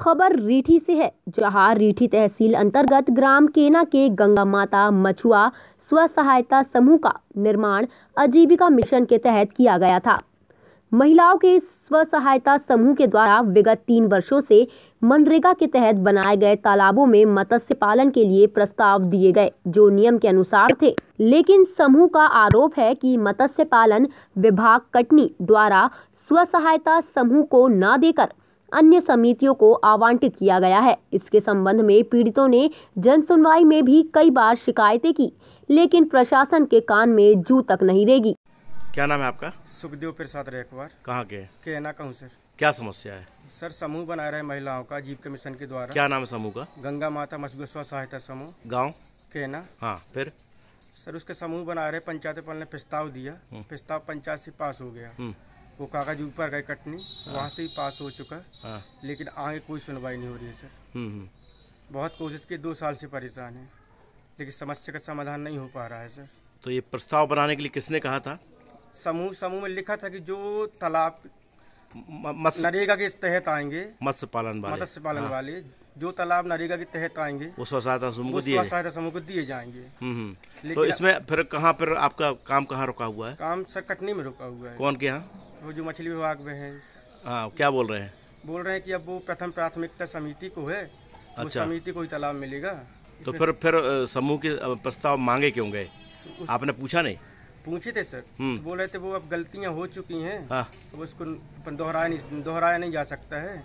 खबर रीठी से है जहां रीठी तहसील अंतर्गत ग्राम केना के गंगा माता मछुआ स्व सहायता समूह का निर्माण आजीविका मिशन के तहत किया गया था महिलाओं के स्व सहायता समूह के द्वारा विगत तीन वर्षों से मनरेगा के तहत बनाए गए तालाबों में मत्स्य पालन के लिए प्रस्ताव दिए गए जो नियम के अनुसार थे लेकिन समूह का आरोप है कि मत्स्य पालन विभाग कटनी द्वारा स्व सहायता समूह को न देकर अन्य समितियों को आवंटित किया गया है इसके संबंध में पीड़ितों ने जन सुनवाई में भी कई बार शिकायतें की लेकिन प्रशासन के कान में जू तक नहीं रहेगी क्या नाम है आपका सुखदेव प्रसाद रेखवार कहाँ के कहना कहूँ सर क्या समस्या है सर समूह बना रहे महिलाओं का जीव कमीशन के द्वारा क्या नाम है समूह का गंगा माता मछुआ स्व सहायता समूह गाँव कहना हाँ फिर सर उसके समूह बना रहे पंचायत पल ने प्रस्ताव दिया हम्म। प्रस्ताव पंचायत से पास हो गया हम्म। वो कागज ऊपर गए कटनी हाँ। वहाँ से ही पास हो चुका है हाँ। लेकिन आगे कोई सुनवाई नहीं हो रही है सर हम्म, हम्म। बहुत कोशिश की दो साल से परेशान है लेकिन समस्या का समाधान नहीं हो पा रहा है सर तो ये प्रस्ताव बनाने के लिए किसने कहा था समूह समूह में लिखा था कि जो तालाब नरेगा के तहत आएंगे मत्स्य पालन वाले मत्स्य पालन हाँ। वाले जो तालाब नरेगा के तहत आएंगे वो समूह को सहायता समूह को दिए जाएंगे हम्म, तो इसमें फिर कहाँ पर आपका काम कहाँ रुका हुआ है काम सर कटनी में रुका हुआ है कौन के यहाँ वो जो मछली विभाग में है हाँ क्या बोल रहे हैं बोल रहे हैं कि अब वो प्रथम प्राथमिकता समिति को है अच्छा। समिति को ही तालाब मिलेगा तो फिर फिर समूह के प्रस्ताव मांगे क्यों गए तो आपने पूछा नहीं पूछे थे सर हम्म। तो बोल रहे थे वो अब गलतियां हो चुकी हैं हाँ। उसको दोहराया नहीं दोहराया नहीं जा सकता है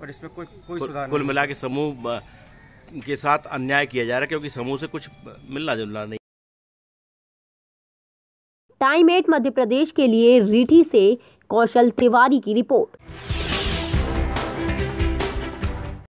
और इसमें कोई कोई सुधार कुल मिला के समूह के साथ अन्याय किया जा रहा है क्योंकि समूह से कुछ मिलना जुलना नहीं टाइम एट मध्य प्रदेश के लिए रीठी से कौशल तिवारी की रिपोर्ट